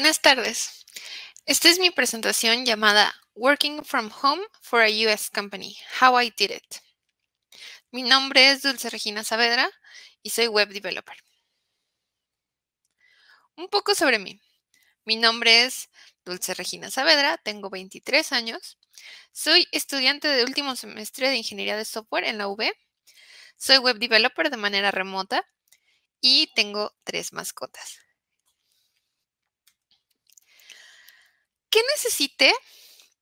Buenas tardes. Esta es mi presentación llamada Working from Home for a US Company, How I Did It. Mi nombre es Dulce Regina Saavedra y soy web developer. Un poco sobre mí. Mi nombre es Dulce Regina Saavedra, tengo 23 años, soy estudiante de último semestre de Ingeniería de Software en la UB, soy web developer de manera remota y tengo tres mascotas. ¿Qué necesité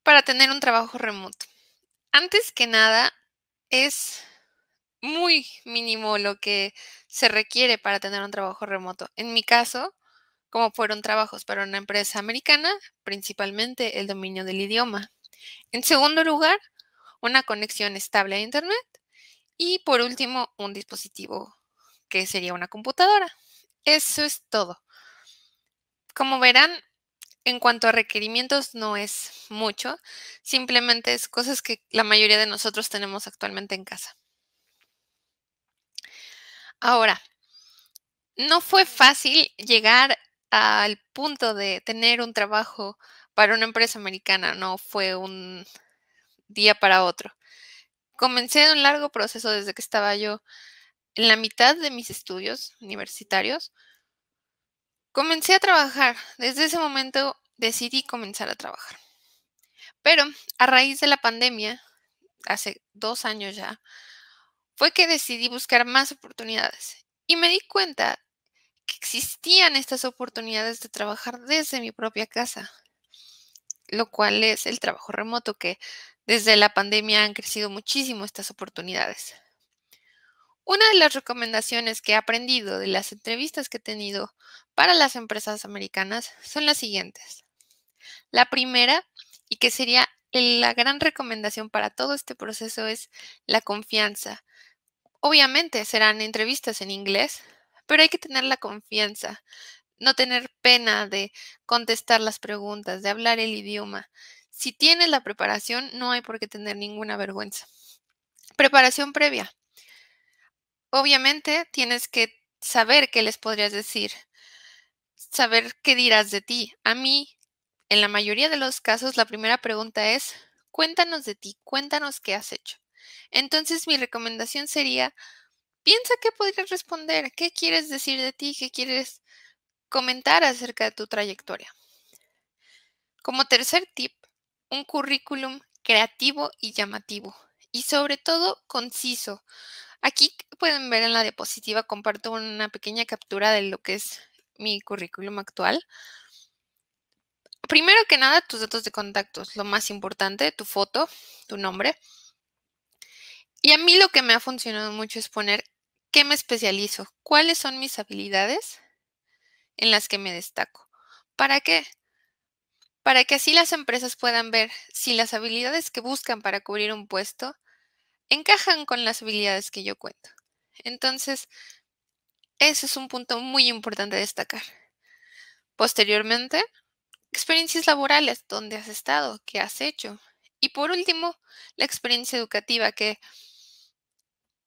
para tener un trabajo remoto? Antes que nada, es muy mínimo lo que se requiere para tener un trabajo remoto. En mi caso, como fueron trabajos para una empresa americana, principalmente el dominio del idioma. En segundo lugar, una conexión estable a Internet. Y por último, un dispositivo que sería una computadora. Eso es todo. Como verán, en cuanto a requerimientos no es mucho, simplemente es cosas que la mayoría de nosotros tenemos actualmente en casa. Ahora, no fue fácil llegar al punto de tener un trabajo para una empresa americana, no fue un día para otro. Comencé un largo proceso desde que estaba yo en la mitad de mis estudios universitarios Comencé a trabajar. Desde ese momento decidí comenzar a trabajar. Pero a raíz de la pandemia, hace dos años ya, fue que decidí buscar más oportunidades y me di cuenta que existían estas oportunidades de trabajar desde mi propia casa, lo cual es el trabajo remoto, que desde la pandemia han crecido muchísimo estas oportunidades. Una de las recomendaciones que he aprendido de las entrevistas que he tenido para las empresas americanas son las siguientes. La primera, y que sería la gran recomendación para todo este proceso, es la confianza. Obviamente serán entrevistas en inglés, pero hay que tener la confianza, no tener pena de contestar las preguntas, de hablar el idioma. Si tienes la preparación, no hay por qué tener ninguna vergüenza. Preparación previa. Obviamente tienes que saber qué les podrías decir, saber qué dirás de ti. A mí, en la mayoría de los casos, la primera pregunta es, cuéntanos de ti, cuéntanos qué has hecho. Entonces, mi recomendación sería, piensa qué podrías responder, qué quieres decir de ti, qué quieres comentar acerca de tu trayectoria. Como tercer tip, un currículum creativo y llamativo y sobre todo conciso. Aquí pueden ver en la diapositiva, comparto una pequeña captura de lo que es mi currículum actual. Primero que nada, tus datos de contacto, lo más importante, tu foto, tu nombre. Y a mí lo que me ha funcionado mucho es poner qué me especializo, cuáles son mis habilidades en las que me destaco. ¿Para qué? Para que así las empresas puedan ver si las habilidades que buscan para cubrir un puesto encajan con las habilidades que yo cuento. Entonces, ese es un punto muy importante destacar. Posteriormente, experiencias laborales, dónde has estado, qué has hecho. Y por último, la experiencia educativa, que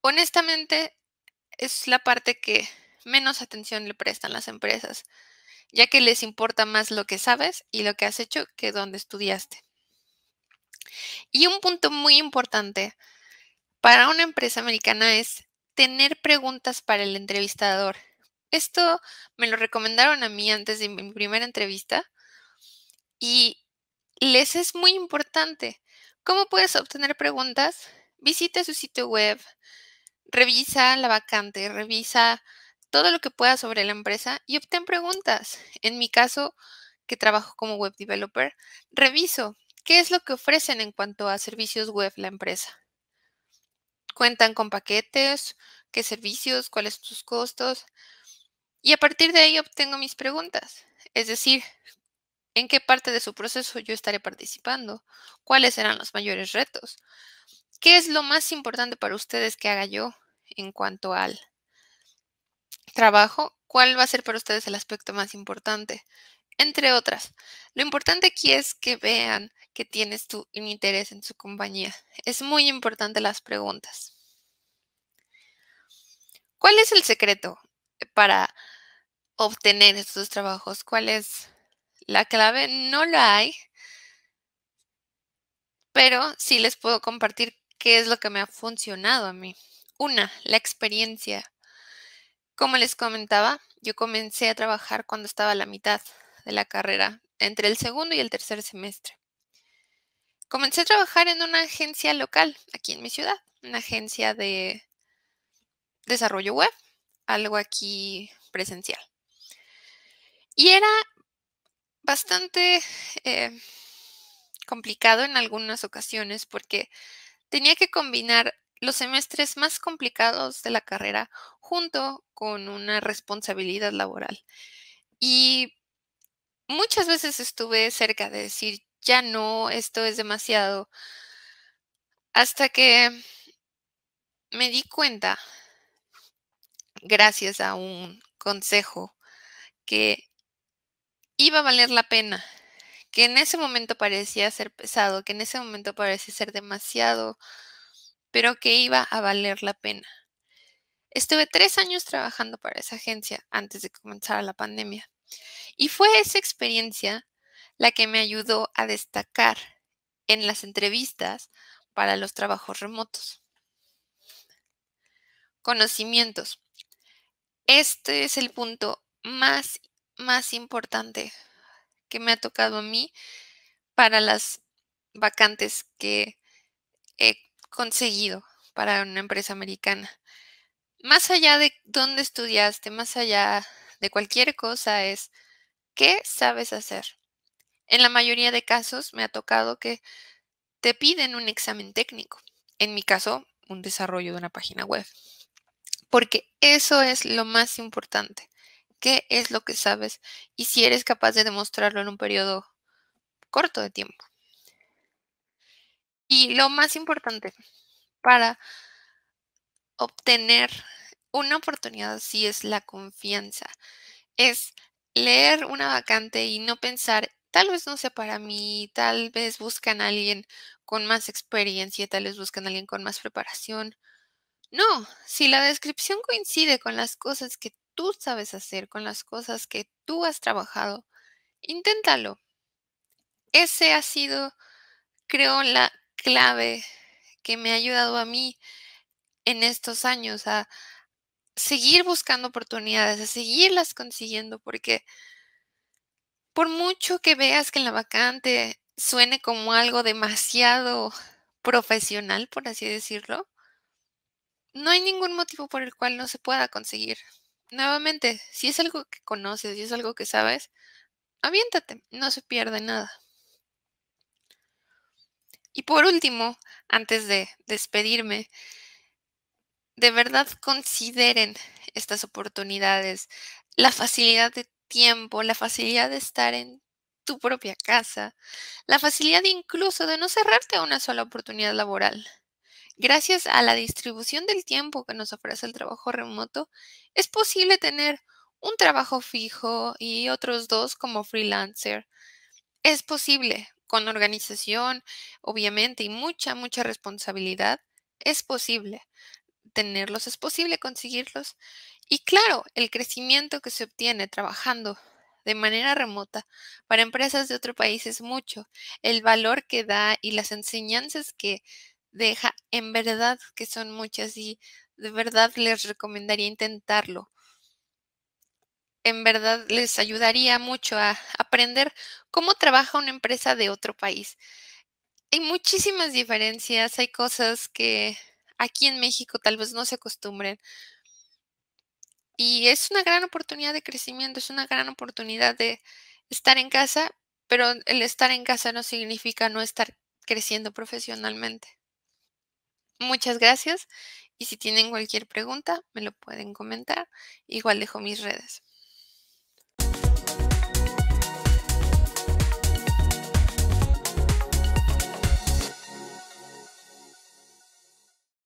honestamente es la parte que menos atención le prestan las empresas, ya que les importa más lo que sabes y lo que has hecho que dónde estudiaste. Y un punto muy importante para una empresa americana es tener preguntas para el entrevistador. Esto me lo recomendaron a mí antes de mi primera entrevista y les es muy importante. ¿Cómo puedes obtener preguntas? Visita su sitio web, revisa la vacante, revisa todo lo que pueda sobre la empresa y obtén preguntas. En mi caso, que trabajo como web developer, reviso qué es lo que ofrecen en cuanto a servicios web la empresa cuentan con paquetes, qué servicios, cuáles son sus costos. Y a partir de ahí obtengo mis preguntas. Es decir, ¿en qué parte de su proceso yo estaré participando? ¿Cuáles serán los mayores retos? ¿Qué es lo más importante para ustedes que haga yo en cuanto al trabajo? ¿Cuál va a ser para ustedes el aspecto más importante? entre otras. Lo importante aquí es que vean que tienes tu interés en su compañía. Es muy importante las preguntas. ¿Cuál es el secreto para obtener estos trabajos? ¿Cuál es la clave? No la hay, pero sí les puedo compartir qué es lo que me ha funcionado a mí. Una, la experiencia. Como les comentaba, yo comencé a trabajar cuando estaba a la mitad de la carrera, entre el segundo y el tercer semestre. Comencé a trabajar en una agencia local aquí en mi ciudad, una agencia de desarrollo web, algo aquí presencial. Y era bastante eh, complicado en algunas ocasiones porque tenía que combinar los semestres más complicados de la carrera junto con una responsabilidad laboral. Y muchas veces estuve cerca de decir, ya no, esto es demasiado, hasta que me di cuenta, gracias a un consejo, que iba a valer la pena, que en ese momento parecía ser pesado, que en ese momento parecía ser demasiado, pero que iba a valer la pena. Estuve tres años trabajando para esa agencia antes de comenzar la pandemia y fue esa experiencia la que me ayudó a destacar en las entrevistas para los trabajos remotos. Conocimientos. Este es el punto más, más importante que me ha tocado a mí para las vacantes que he conseguido para una empresa americana. Más allá de dónde estudiaste, más allá de cualquier cosa, es ¿Qué sabes hacer? En la mayoría de casos me ha tocado que te piden un examen técnico. En mi caso, un desarrollo de una página web. Porque eso es lo más importante. ¿Qué es lo que sabes? Y si eres capaz de demostrarlo en un periodo corto de tiempo. Y lo más importante, para obtener una oportunidad si es la confianza. Es leer una vacante y no pensar, tal vez no sea para mí, tal vez buscan a alguien con más experiencia, tal vez buscan a alguien con más preparación. No, si la descripción coincide con las cosas que tú sabes hacer, con las cosas que tú has trabajado, inténtalo. Ese ha sido, creo, la clave que me ha ayudado a mí en estos años a seguir buscando oportunidades, a seguirlas consiguiendo, porque por mucho que veas que la vacante suene como algo demasiado profesional, por así decirlo, no hay ningún motivo por el cual no se pueda conseguir. Nuevamente, si es algo que conoces, si es algo que sabes, aviéntate, no se pierde nada. Y por último, antes de despedirme, de verdad consideren estas oportunidades, la facilidad de tiempo, la facilidad de estar en tu propia casa, la facilidad incluso de no cerrarte a una sola oportunidad laboral. Gracias a la distribución del tiempo que nos ofrece el trabajo remoto, es posible tener un trabajo fijo y otros dos como freelancer. Es posible, con organización, obviamente, y mucha, mucha responsabilidad, es posible tenerlos es posible conseguirlos. Y claro, el crecimiento que se obtiene trabajando de manera remota para empresas de otro país es mucho. El valor que da y las enseñanzas que deja, en verdad que son muchas y de verdad les recomendaría intentarlo. En verdad les ayudaría mucho a aprender cómo trabaja una empresa de otro país. Hay muchísimas diferencias, hay cosas que aquí en México tal vez no se acostumbren. Y es una gran oportunidad de crecimiento, es una gran oportunidad de estar en casa, pero el estar en casa no significa no estar creciendo profesionalmente. Muchas gracias y si tienen cualquier pregunta me lo pueden comentar. Igual dejo mis redes.